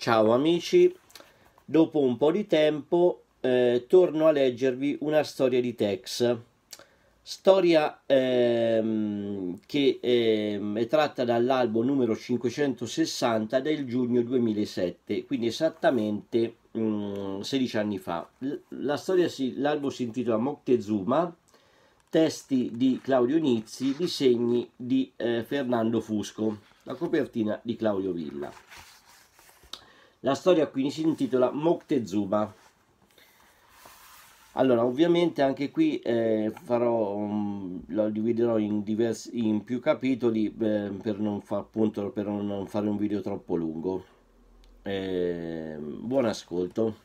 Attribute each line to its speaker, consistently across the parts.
Speaker 1: Ciao amici, dopo un po' di tempo eh, torno a leggervi una storia di Tex, storia ehm, che ehm, è tratta dall'albo numero 560 del giugno 2007, quindi esattamente mh, mm, 16 anni fa. l'albo si, si intitola Moctezuma, testi di Claudio Nizzi, disegni di eh, Fernando Fusco, la copertina di Claudio Villa. La storia quindi si intitola Moctezuma. Allora, ovviamente anche qui eh, farò, um, lo dividerò in, diversi, in più capitoli eh, per, non far, appunto, per non fare un video troppo lungo. Eh, buon ascolto.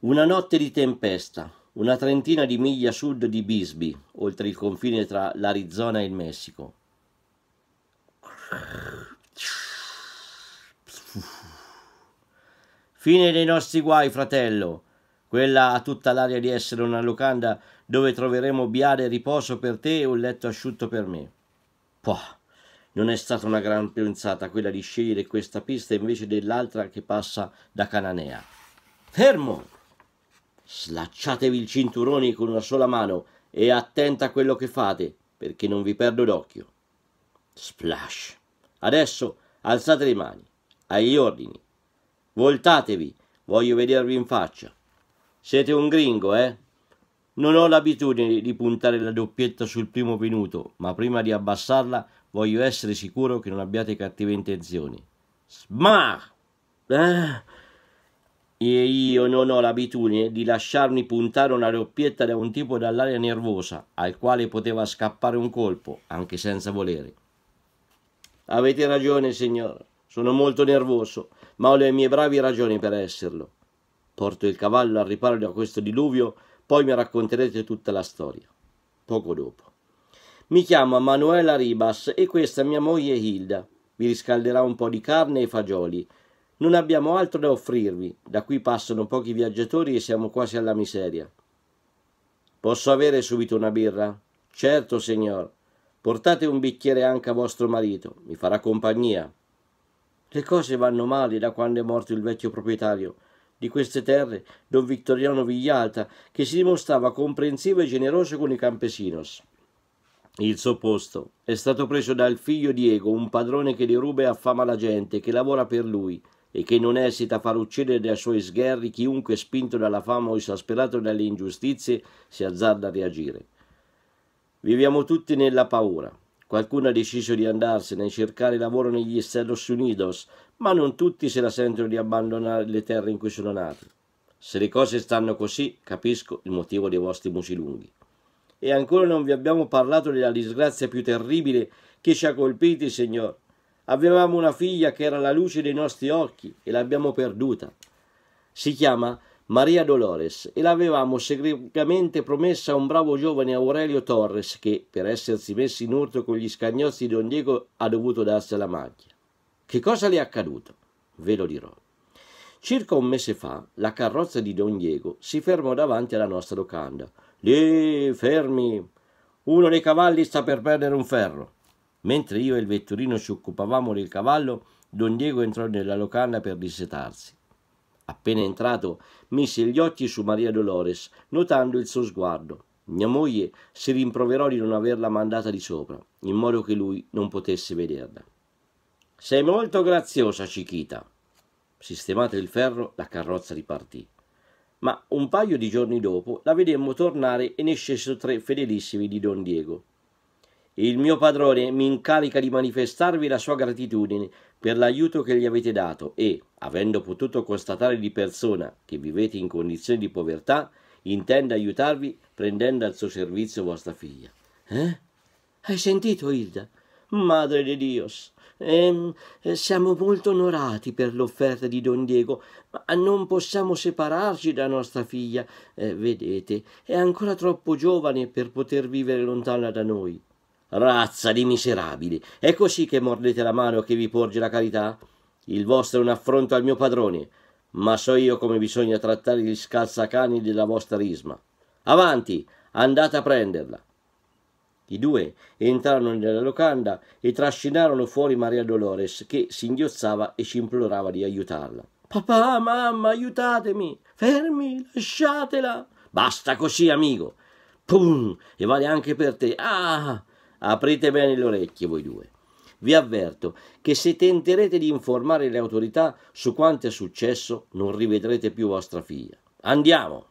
Speaker 1: Una notte di tempesta, una trentina di miglia a sud di Bisbee, oltre il confine tra l'Arizona e il Messico. Fine dei nostri guai, fratello. Quella ha tutta l'aria di essere una locanda dove troveremo biade e riposo per te e un letto asciutto per me. Pah, non è stata una gran pensata quella di scegliere questa pista invece dell'altra che passa da Cananea. Fermo! Slacciatevi il cinturone con una sola mano e attenta a quello che fate, perché non vi perdo d'occhio. Splash! Adesso alzate le mani, agli ordini. Voltatevi, voglio vedervi in faccia. Siete un gringo, eh? Non ho l'abitudine di puntare la doppietta sul primo venuto, ma prima di abbassarla voglio essere sicuro che non abbiate cattive intenzioni. Sma! Eh? E io non ho l'abitudine di lasciarmi puntare una doppietta da un tipo dall'aria nervosa, al quale poteva scappare un colpo, anche senza volere. Avete ragione, signora. Sono molto nervoso ma ho le mie bravi ragioni per esserlo. Porto il cavallo al riparo da questo diluvio, poi mi racconterete tutta la storia. Poco dopo. Mi chiamo Manuela Ribas e questa è mia moglie Hilda. Vi riscalderà un po' di carne e fagioli. Non abbiamo altro da offrirvi. Da qui passano pochi viaggiatori e siamo quasi alla miseria. Posso avere subito una birra? Certo, signor. Portate un bicchiere anche a vostro marito, mi farà compagnia. Le cose vanno male da quando è morto il vecchio proprietario di queste terre, don Vittoriano Viglialta, che si dimostrava comprensivo e generoso con i campesinos. Il suo posto è stato preso dal figlio Diego, un padrone che deruba e affama la gente, che lavora per lui e che non esita a far uccidere dai suoi sgherri chiunque spinto dalla fama o esasperato dalle ingiustizie si azzarda a reagire. Viviamo tutti nella paura, Qualcuno ha deciso di andarsene e cercare lavoro negli Estados Unidos, ma non tutti se la sentono di abbandonare le terre in cui sono nati. Se le cose stanno così, capisco il motivo dei vostri musi lunghi. E ancora non vi abbiamo parlato della disgrazia più terribile che ci ha colpiti, signor. Avevamo una figlia che era la luce dei nostri occhi e l'abbiamo perduta. Si chiama Maria Dolores e l'avevamo segretamente promessa a un bravo giovane Aurelio Torres che, per essersi messo in urto con gli scagnozzi di Don Diego, ha dovuto darsi alla macchia. Che cosa le è accaduto? Ve lo dirò. Circa un mese fa la carrozza di Don Diego si fermò davanti alla nostra locanda. Lì, fermi! Uno dei cavalli sta per perdere un ferro. Mentre io e il vetturino ci occupavamo del cavallo, Don Diego entrò nella locanda per dissetarsi. Appena entrato, mise gli occhi su Maria Dolores, notando il suo sguardo. Mia moglie si rimproverò di non averla mandata di sopra, in modo che lui non potesse vederla. Sei molto graziosa, Cichita. Sistemato il ferro, la carrozza ripartì. Ma un paio di giorni dopo la vedemmo tornare e ne scesero tre fedelissimi di Don Diego. Il mio padrone mi incarica di manifestarvi la sua gratitudine per l'aiuto che gli avete dato e, avendo potuto constatare di persona che vivete in condizioni di povertà, intende aiutarvi prendendo al suo servizio vostra figlia. Eh? Hai sentito, Hilda? Madre di Dios! Ehm, siamo molto onorati per l'offerta di Don Diego, ma non possiamo separarci da nostra figlia. Eh, vedete, è ancora troppo giovane per poter vivere lontana da noi. Razza di miserabili, è così che mordete la mano che vi porge la carità? Il vostro è un affronto al mio padrone, ma so io come bisogna trattare gli scalzacani della vostra risma. Avanti, andate a prenderla. I due entrarono nella locanda e trascinarono fuori Maria Dolores, che singhiozzava e ci implorava di aiutarla. Papà, mamma, aiutatemi! Fermi, lasciatela! Basta così, amico! Pum! E vale anche per te. Ah! Aprite bene le orecchie voi due. Vi avverto che se tenterete di informare le autorità su quanto è successo, non rivedrete più vostra figlia. Andiamo!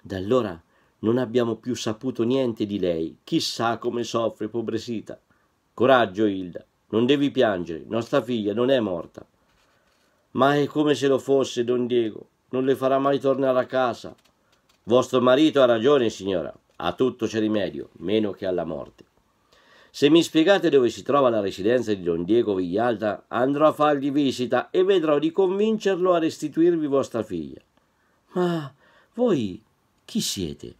Speaker 1: Da allora non abbiamo più saputo niente di lei. Chissà come soffre, pobresita. Coraggio, Hilda, non devi piangere, nostra figlia non è morta. Ma è come se lo fosse, don Diego, non le farà mai tornare a casa. Vostro marito ha ragione, signora. A tutto c'è rimedio, meno che alla morte. Se mi spiegate dove si trova la residenza di Don Diego Viglialta, andrò a fargli visita e vedrò di convincerlo a restituirvi vostra figlia. Ma voi chi siete?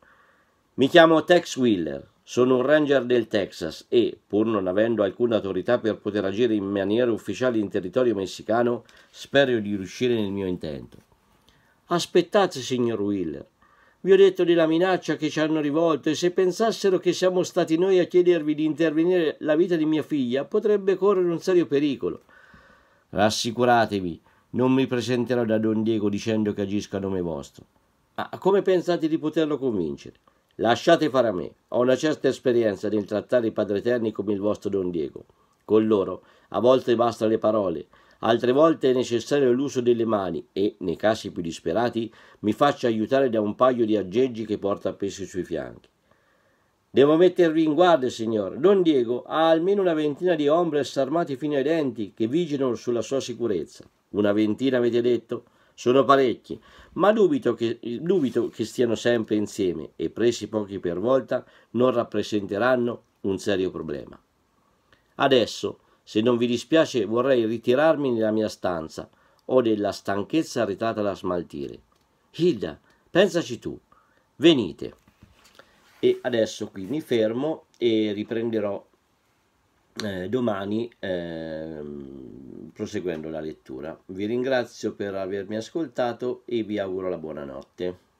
Speaker 1: Mi chiamo Tex Wheeler, sono un ranger del Texas e, pur non avendo alcuna autorità per poter agire in maniera ufficiale in territorio messicano, spero di riuscire nel mio intento. Aspettate, signor Wheeler, vi ho detto della minaccia che ci hanno rivolto e se pensassero che siamo stati noi a chiedervi di intervenire la vita di mia figlia, potrebbe correre un serio pericolo. Rassicuratevi, non mi presenterò da Don Diego dicendo che agisco a nome vostro. Ma come pensate di poterlo convincere? Lasciate fare a me. Ho una certa esperienza nel trattare i padreterni come il vostro Don Diego. Con loro a volte bastano le parole, Altre volte è necessario l'uso delle mani e, nei casi più disperati, mi faccio aiutare da un paio di aggeggi che porta appesi sui fianchi. Devo mettervi in guardia, signore. Don Diego ha almeno una ventina di ombres armati fino ai denti che vigilano sulla sua sicurezza. Una ventina, avete detto? Sono parecchi, ma dubito che, dubito che stiano sempre insieme e presi pochi per volta non rappresenteranno un serio problema. Adesso se non vi dispiace vorrei ritirarmi nella mia stanza. Ho della stanchezza arretrata da smaltire. Hilda, pensaci tu. Venite. E adesso qui mi fermo e riprenderò eh, domani eh, proseguendo la lettura. Vi ringrazio per avermi ascoltato e vi auguro la buonanotte.